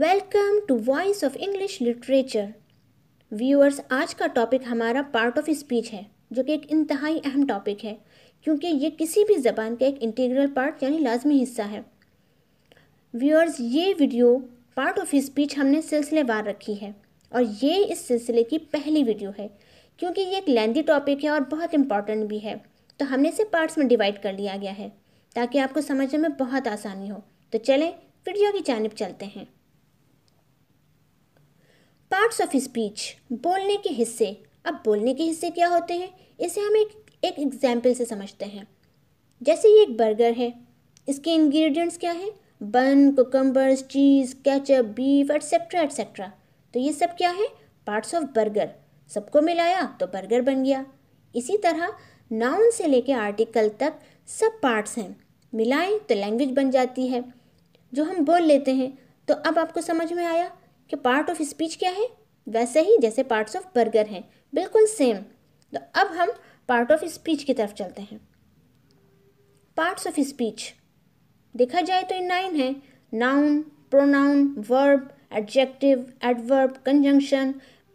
Welcome to voice of English literature viewers आज का topic हमारा पार्ट ऑफ स्पीच है जो कि एक इंतहाई अहम टॉपिक है क्योंकि ये किसी भी ज़बान का एक इंटीग्रल पार्ट यानी लाजमी हिस्सा है व्यूअर्स ये वीडियो पार्ट ऑफ स्पीच हमने सिलसिलेवार रखी है और ये इस सिलसिले की पहली वीडियो है क्योंकि ये एक लेंदी टॉपिक है और बहुत इंपॉर्टेंट भी है तो हमने इसे पार्ट्स में डिवाइड कर लिया गया है ताकि आपको समझने में बहुत आसानी हो तो चलें वीडियो की जानब चलते हैं पार्ट्स ऑफ स्पीच बोलने के हिस्से अब बोलने के हिस्से क्या होते हैं इसे हम एक एक एग्जाम्पल से समझते हैं जैसे ये एक बर्गर है इसके इंग्रेडिएंट्स क्या है bun cucumbers cheese ketchup beef etcetera etcetera तो ये सब क्या है पार्ट्स ऑफ बर्गर सबको मिलाया तो बर्गर बन गया इसी तरह नाउन से लेके आर्टिकल तक सब पार्ट्स हैं मिलाएं तो लैंग्वेज बन जाती है जो हम बोल लेते हैं तो अब आपको समझ में आया कि पार्ट ऑफ स्पीच क्या है वैसे ही जैसे पार्ट्स ऑफ बर्गर हैं बिल्कुल सेम तो अब हम पार्ट ऑफ स्पीच की तरफ चलते हैं पार्ट्स ऑफ स्पीच देखा जाए तो इन नाइन है noun pronoun verb adjective adverb conjunction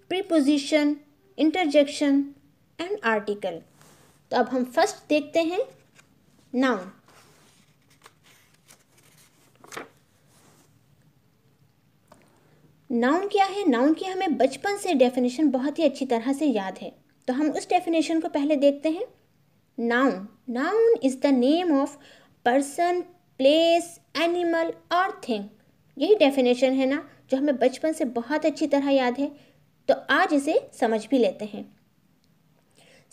preposition interjection and article तो अब हम फर्स्ट देखते हैं नाउन नाउन क्या है नाउन की हमें बचपन से डेफिनेशन बहुत ही अच्छी तरह से याद है तो हम उस डेफिनेशन को पहले देखते हैं noun noun is the name of person place animal और थिंग यही डेफिनेशन है ना जो हमें बचपन से बहुत अच्छी तरह याद है तो आज इसे समझ भी लेते हैं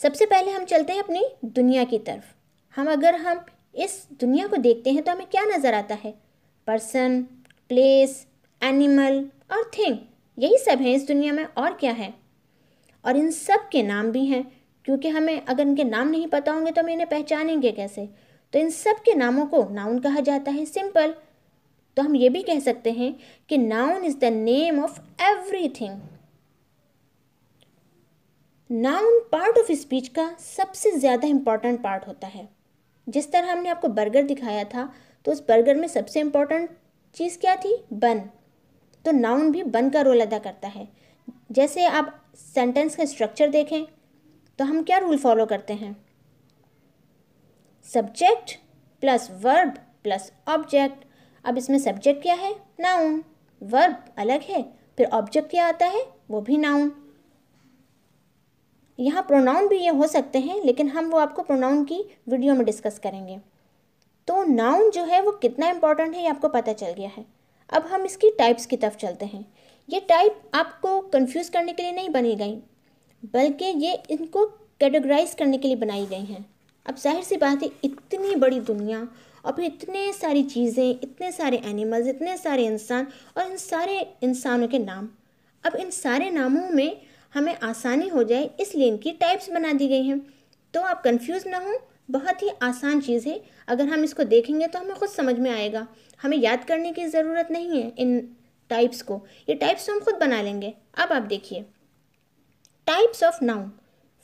सबसे पहले हम चलते हैं अपनी दुनिया की तरफ हम अगर हम इस दुनिया को देखते हैं तो हमें क्या नज़र आता है पर्सन प्लेस एनिमल और थिंग यही सब हैं इस दुनिया में और क्या है और इन सब के नाम भी हैं क्योंकि हमें अगर इनके नाम नहीं पता होंगे तो हम इन्हें पहचानेंगे कैसे तो इन सब के नामों को नाउन कहा जाता है सिंपल तो हम ये भी कह सकते हैं कि noun is the name of everything noun part of speech का सबसे ज़्यादा इंपॉर्टेंट पार्ट होता है जिस तरह हमने आपको बर्गर दिखाया था तो उस बर्गर में सबसे इंपॉर्टेंट चीज़ क्या थी बन तो नाउन भी बन का रोल अदा करता है जैसे आप सेंटेंस का स्ट्रक्चर देखें तो हम क्या रूल फॉलो करते हैं subject plus verb plus object अब इसमें सब्जेक्ट क्या है नाउन वर्ब अलग है फिर ऑब्जेक्ट क्या आता है वो भी नाउन यहाँ प्रोनाउन भी ये हो सकते हैं लेकिन हम वो आपको प्रोनाउन की वीडियो में डिस्कस करेंगे तो नाउन जो है वो कितना इम्पॉर्टेंट है ये आपको पता चल गया है अब हम इसकी टाइप्स की तरफ चलते हैं ये टाइप आपको कंफ्यूज करने के लिए नहीं बनी गई बल्कि ये इनको कैटेगराइज करने के लिए बनाई गई हैं अब जाहिर सी बात है इतनी बड़ी दुनिया और फिर इतने सारी चीज़ें इतने सारे एनिमल्स इतने सारे इंसान और इन सारे इंसानों के नाम अब इन सारे नामों में हमें आसानी हो जाए इसलिए इनकी टाइप्स बना दी गई हैं तो आप कंफ्यूज ना हों बहुत ही आसान चीज़ है अगर हम इसको देखेंगे तो हमें खुद समझ में आएगा हमें याद करने की ज़रूरत नहीं है इन टाइप्स को ये टाइप्स हम खुद बना लेंगे अब आप देखिए types of noun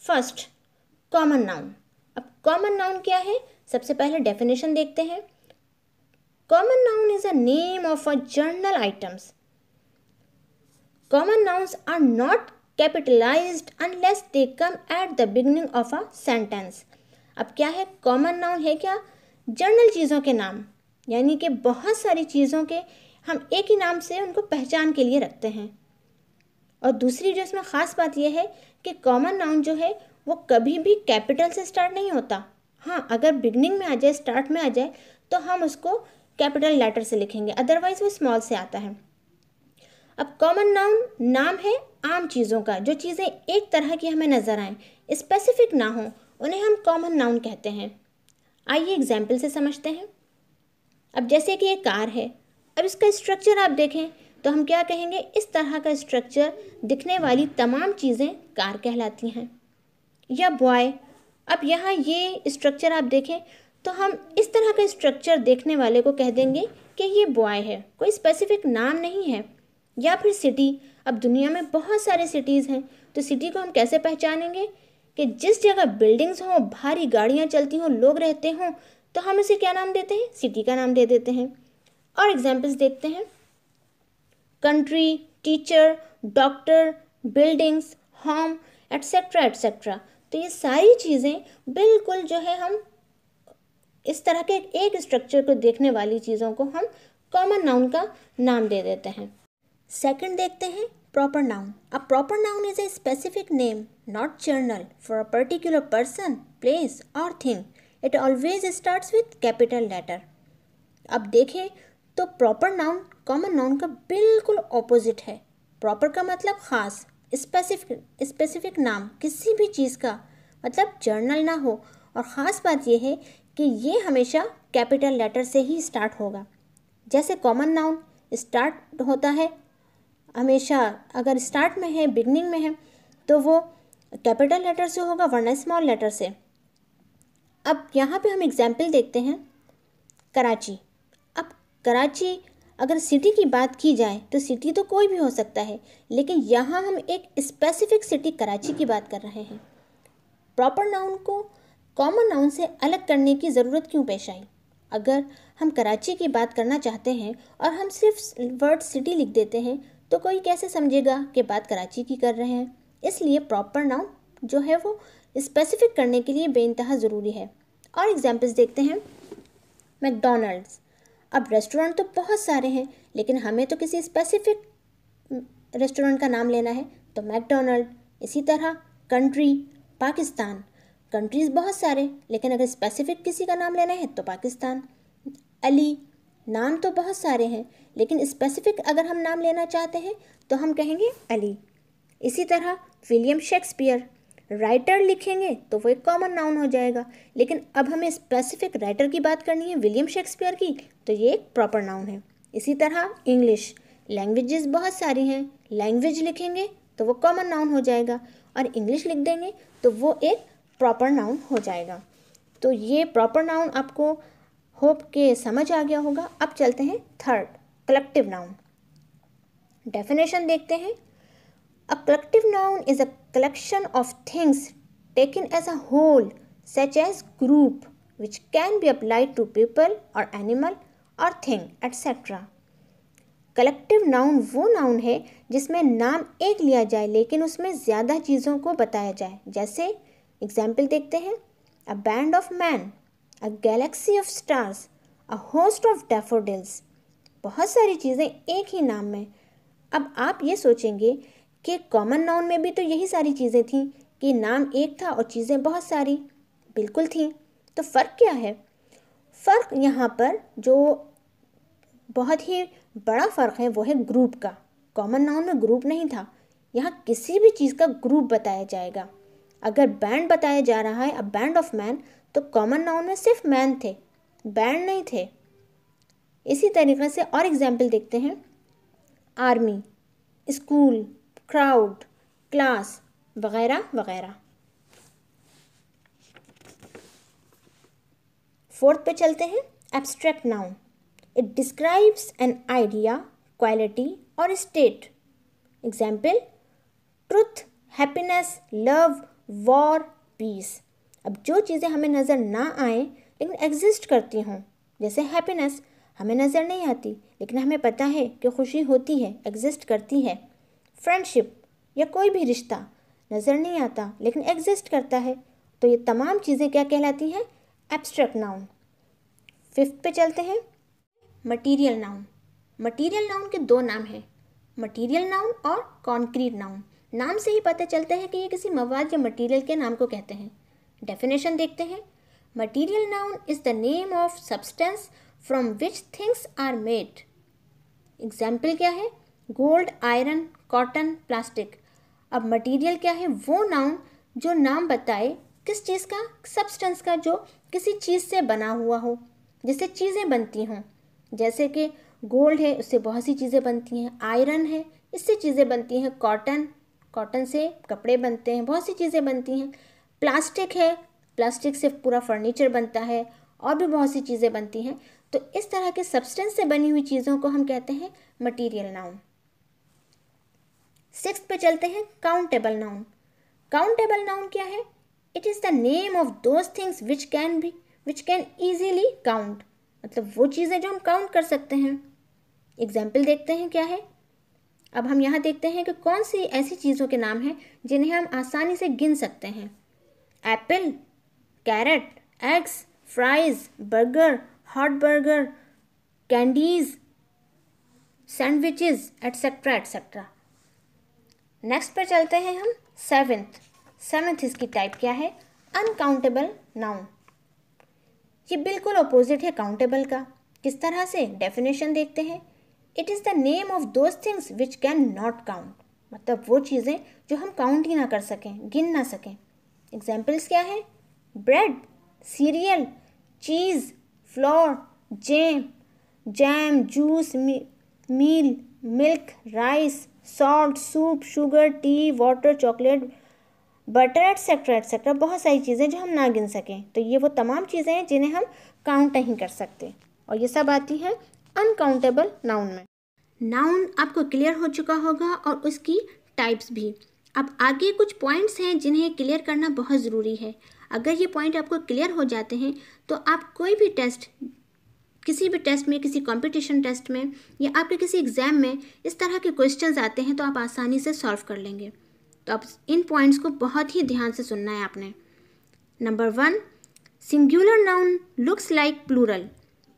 first common noun अब कॉमन नाउन क्या है सबसे पहले डेफिनेशन देखते हैं common noun is a name of a general items common nouns are not capitalized unless they come at the beginning of a sentence अब क्या है कॉमन नाउन है क्या जर्नल चीज़ों के नाम यानी कि बहुत सारी चीज़ों के हम एक ही नाम से उनको पहचान के लिए रखते हैं और दूसरी जो इसमें ख़ास बात यह है कि कॉमन नाउन जो है वो कभी भी कैपिटल से स्टार्ट नहीं होता हाँ अगर बिगनिंग में आ जाए स्टार्ट में आ जाए तो हम उसको कैपिटल लेटर से लिखेंगे अदरवाइज़ वो स्मॉल से आता है अब कॉमन नाउन नाम है आम चीज़ों का जो चीज़ें एक तरह की हमें नज़र आएँ स्पेसिफिक ना हों उन्हें हम कॉमन नाउन कहते हैं आइए एग्जाम्पल से समझते हैं अब जैसे कि ये कार है अब इसका स्ट्रक्चर आप देखें तो हम क्या कहेंगे इस तरह का स्ट्रक्चर दिखने वाली तमाम चीज़ें कार कहलाती हैं या बॉय अब यहाँ ये स्ट्रक्चर आप देखें तो हम इस तरह का स्ट्रक्चर देखने वाले को कह देंगे कि ये बॉय है कोई स्पेसिफिक नाम नहीं है या फिर सिटी अब दुनिया में बहुत सारे सिटीज़ हैं तो सिटी को हम कैसे पहचानेंगे कि जिस जगह बिल्डिंग्स हों भारी गाड़ियाँ चलती हों लोग रहते हों तो हम इसे क्या नाम देते हैं सिटी का नाम दे देते हैं और एग्जाम्पल्स देखते हैं country teacher doctor buildings home etcetera etcetera तो ये सारी चीज़ें बिल्कुल जो है हम इस तरह के एक स्ट्रक्चर को देखने वाली चीज़ों को हम कॉमन नाउन का नाम दे देते हैं सेकंड देखते हैं Proper noun. A proper noun is a specific name, not journal, for a particular person, place or thing. It always starts with capital letter. अब देखें तो प्रॉपर नाउन कॉमन नाउन का बिल्कुल ऑपोजिट है प्रॉपर का मतलब ख़ास स्पेसिफिक स्पेसिफिक नाम किसी भी चीज़ का मतलब जर्नल ना हो और ख़ास बात यह है कि ये हमेशा कैपिटल लेटर से ही स्टार्ट होगा जैसे कॉमन नाउन स्टार्ट होता है हमेशा अगर स्टार्ट में है बिगनिंग में है तो वो कैपिटल लेटर से होगा वरना स्मॉल लेटर से अब यहाँ पे हम एग्जाम्पल देखते हैं कराची अब कराची अगर सिटी की बात की जाए तो सिटी तो कोई भी हो सकता है लेकिन यहाँ हम एक स्पेसिफिक सिटी कराची की बात कर रहे हैं प्रॉपर नाउन को कॉमन नाउन से अलग करने की ज़रूरत क्यों पेश आई अगर हम कराची की बात करना चाहते हैं और हम सिर्फ वर्ड सिटी लिख देते हैं तो कोई कैसे समझेगा कि बात कराची की कर रहे हैं इसलिए प्रॉपर नाउन जो है वो स्पेसिफिक करने के लिए बेानतहा ज़रूरी है और एग्जाम्पल्स देखते हैं मैकडोनल्ड्स अब रेस्टोरेंट तो बहुत सारे हैं लेकिन हमें तो किसी स्पेसिफिक हम्म, रेस्टोरेंट का नाम लेना है तो मैकडोनल्ड इसी तरह कंट्री पाकिस्तान कंट्रीज़ बहुत सारे लेकिन अगर स्पेसिफिक किसी का नाम लेना है तो पाकिस्तान अली नाम तो बहुत सारे हैं लेकिन स्पेसिफिक अगर हम नाम लेना चाहते हैं तो हम कहेंगे अली इसी तरह विलियम शेक्सपियर राइटर लिखेंगे तो वो एक कॉमन नाउन हो जाएगा लेकिन अब हमें स्पेसिफिक राइटर की बात करनी है विलियम शेक्सपियर की तो ये एक प्रॉपर नाउन है इसी तरह इंग्लिश लैंग्वेजेस बहुत सारी हैं लैंग्वेज लिखेंगे तो वो कॉमन नाउन हो जाएगा और इंग्लिश लिख देंगे तो वो एक प्रॉपर नाउन हो जाएगा तो ये प्रॉपर नाउन आपको होप के समझ आ गया होगा अब चलते हैं थर्ड कलेक्टिव नाउन डेफिनेशन देखते हैं a collective noun is a collection of things taken as a whole such as group which can be applied to people और एनिमल और थिंग एट्सेट्रा कलेक्टिव नाउन वो नाउन है जिसमें नाम एक लिया जाए लेकिन उसमें ज़्यादा चीज़ों को बताया जाए जैसे एग्जाम्पल देखते हैं a band of man a galaxy of stars a host of daffodils बहुत सारी चीज़ें एक ही नाम में अब आप ये सोचेंगे कि कॉमन नाउन में भी तो यही सारी चीज़ें थीं कि नाम एक था और चीज़ें बहुत सारी बिल्कुल थीं तो फ़र्क क्या है फ़र्क यहाँ पर जो बहुत ही बड़ा फ़र्क है वो है ग्रुप का कॉमन नाउन में ग्रुप नहीं था यहाँ किसी भी चीज़ का ग्रुप बताया जाएगा अगर बैंड बताया जा रहा है अ बैंड ऑफ मैन तो कॉमन नाउन में सिर्फ मैन थे बैंड नहीं थे इसी तरीके से और एग्जाम्पल देखते हैं आर्मी स्कूल क्राउड क्लास वगैरह वगैरह फोर्थ पे चलते हैं abstract noun it describes an idea quality और state example truth happiness love war peace अब जो चीज़ें हमें नज़र ना आए लेकिन एग्जिस्ट करती हों जैसे हैप्पीनेस हमें नज़र नहीं आती लेकिन हमें पता है कि खुशी होती है एग्जिस्ट करती है फ्रेंडशिप या कोई भी रिश्ता नज़र नहीं आता लेकिन एग्जिस्ट करता है तो ये तमाम चीज़ें क्या कहलाती हैं एब्स्ट्रैक्ट नाउन फिफ्थ पे चलते हैं मटीरियल नाउन मटीरियल नाउन के दो नाम हैं मटीरियल नाउन और कॉन्क्रीट नाउन नाम से ही पता चलता है कि ये किसी मवाद या मटीरियल के नाम को कहते हैं डेफिनेशन देखते हैं material noun is the name of substance from which things are made example क्या है गोल्ड आयरन कॉटन प्लास्टिक अब मटेरियल क्या है वो नाउन जो नाम बताए किस चीज़ का सब्सटेंस का जो किसी चीज़ से बना हुआ हो जिससे चीज़ें बनती हों जैसे कि गोल्ड है उससे बहुत सी चीज़ें बनती हैं आयरन है इससे चीज़ें बनती हैं कॉटन कॉटन से कपड़े बनते हैं बहुत सी चीज़ें बनती हैं प्लास्टिक है प्लास्टिक से पूरा फर्नीचर बनता है और भी बहुत सी चीज़ें बनती हैं तो इस तरह के सब्सटेंस से बनी हुई चीज़ों को हम कहते हैं मटीरियल नाउन सिक्स पे चलते हैं काउंटेबल नाउन काउंटेबल नाउन क्या है it is the name of those things which can be which can easily count मतलब वो चीज़ें जो हम काउंट कर सकते हैं एग्जाम्पल देखते हैं क्या है अब हम यहाँ देखते हैं कि कौन सी ऐसी चीज़ों के नाम हैं जिन्हें हम आसानी से गिन सकते हैं apple carrot eggs fries burger hot burger candies sandwiches etcetera etcetera next पर चलते हैं हम सेवेंथ सेवेंथ इसकी टाइप क्या है अनकाउंटेबल नाउन ये बिल्कुल अपोजिट है काउंटेबल का किस तरह से डेफिनेशन देखते हैं it is the name of those things which can not count मतलब वो चीज़ें जो हम काउंट ही ना कर सकें गिन ना सकें एग्जाम्पल्स क्या हैं bread cereal cheese flour jam jam juice meal milk rice salt soup sugar tea water chocolate butter etcetera etcetera बहुत सारी चीज़ें जो हम ना गिन सकें तो ये वो तमाम चीज़ें हैं जिन्हें हम काउंट नहीं कर सकते और ये सब आती हैं अनकाउंटेबल नाउन में नाउन आपको क्लियर हो चुका होगा और उसकी टाइप्स भी अब आगे कुछ पॉइंट्स हैं जिन्हें क्लियर करना बहुत ज़रूरी है अगर ये पॉइंट आपको क्लियर हो जाते हैं तो आप कोई भी टेस्ट किसी भी टेस्ट में किसी कंपटीशन टेस्ट में या आपके किसी एग्ज़ाम में इस तरह के क्वेश्चंस आते हैं तो आप आसानी से सॉल्व कर लेंगे तो अब इन पॉइंट्स को बहुत ही ध्यान से सुनना है आपने number one singular noun looks like plural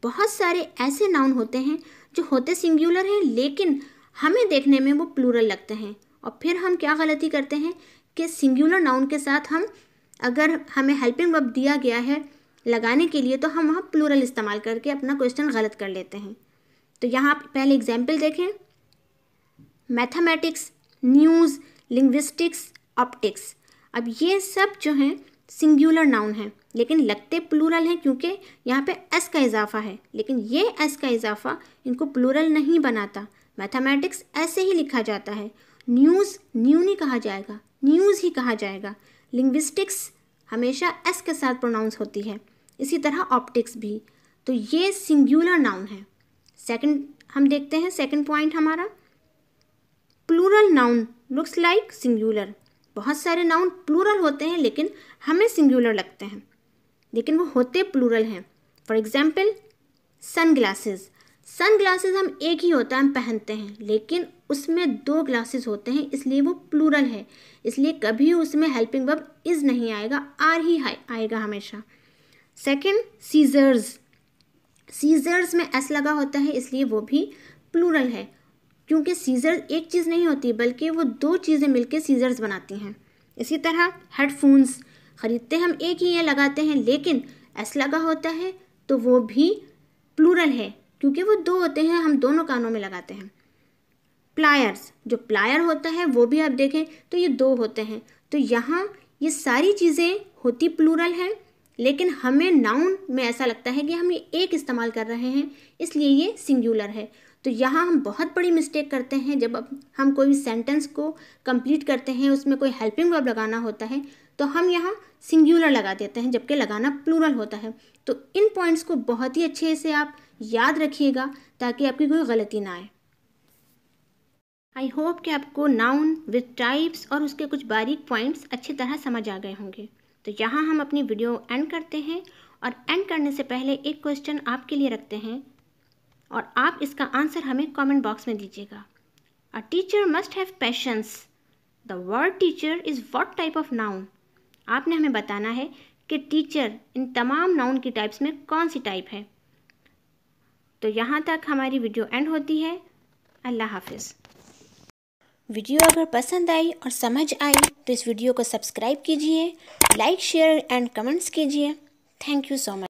बहुत सारे ऐसे नाउन होते हैं जो होते सिंगुलर हैं लेकिन हमें देखने में वो प्लूरल लगते हैं और फिर हम क्या गलती करते हैं कि सिंगुलर नाउन के साथ हम अगर हमें हेल्पिंग वर्ब दिया गया है लगाने के लिए तो हम वहाँ प्लूरल इस्तेमाल करके अपना क्वेश्चन गलत कर लेते हैं तो यहाँ आप पहले एग्जाम्पल देखें मैथमेटिक्स न्यूज़ लिंग्विस्टिक्स ऑप्टिक्स अब ये सब जो हैं सिंगुलर नाउन हैं लेकिन लगते प्लूरल हैं क्योंकि यहाँ पे एस का इजाफा है लेकिन ये एस का इजाफा इनको प्लूरल नहीं बनाता मैथमेटिक्स ऐसे ही लिखा जाता है न्यूज़ न्यू नहीं कहा जाएगा न्यूज़ ही कहा जाएगा लिंग्विस्टिक्स हमेशा एस के साथ प्रोनाउंस होती है इसी तरह ऑप्टिक्स भी तो ये सिंगुलर नाउन है सेकंड हम देखते हैं सेकंड पॉइंट हमारा plural noun looks like singular बहुत सारे नाउन प्लूरल होते हैं लेकिन हमें सिंगुलर लगते हैं लेकिन वो होते प्लूरल हैं for example sun glasses sun glasses हम एक ही होता है हम पहनते हैं लेकिन उसमें दो ग्लासेस होते हैं इसलिए वो प्लूरल है इसलिए कभी उसमें हेल्पिंग वर्ब इज़ नहीं आएगा आर ही आएगा हमेशा सेकेंड सीजर्स सीजर्स में एस लगा होता है इसलिए वो भी प्लूरल है क्योंकि सीजर्स एक चीज़ नहीं होती बल्कि वो दो चीज़ें मिलकर सीजर्स बनाती हैं इसी तरह हेडफोन्स ख़रीदते हम एक ही ये लगाते हैं लेकिन एस लगा होता है तो वो भी प्लूरल है क्योंकि वो दो होते हैं हम दोनों कानों में लगाते हैं प्लायर्स जो प्लायर होता है वो भी आप देखें तो ये दो होते हैं तो यहाँ ये सारी चीज़ें होती प्लूरल हैं लेकिन हमें नाउन में ऐसा लगता है कि हम ये एक इस्तेमाल कर रहे हैं इसलिए ये सिंगुलर है तो यहाँ हम बहुत बड़ी मिस्टेक करते हैं जब हम कोई भी सेंटेंस को कंप्लीट करते हैं उसमें कोई हेल्पिंग वर्ब लगाना होता है तो हम यहाँ सिंगुलर लगा देते हैं जबकि लगाना प्लूरल होता है तो इन पॉइंट्स को बहुत ही अच्छे से आप याद रखिएगा ताकि आपकी कोई गलती ना आए आई होप कि आपको नाउन विद टाइप्स और उसके कुछ बारीक पॉइंट्स अच्छी तरह समझ आ गए होंगे तो यहाँ हम अपनी वीडियो एंड करते हैं और एंड करने से पहले एक क्वेश्चन आपके लिए रखते हैं और आप इसका आंसर हमें कमेंट बॉक्स में दीजिएगा a teacher must have patience the word teacher is what type of noun आपने हमें बताना है कि टीचर इन तमाम नाउन की टाइप्स में कौन सी टाइप है तो यहाँ तक हमारी वीडियो एंड होती है अल्लाह हाफिज़ वीडियो अगर पसंद आई और समझ आई तो इस वीडियो को सब्सक्राइब कीजिए लाइक शेयर एंड कमेंट्स कीजिए थैंक यू सो मच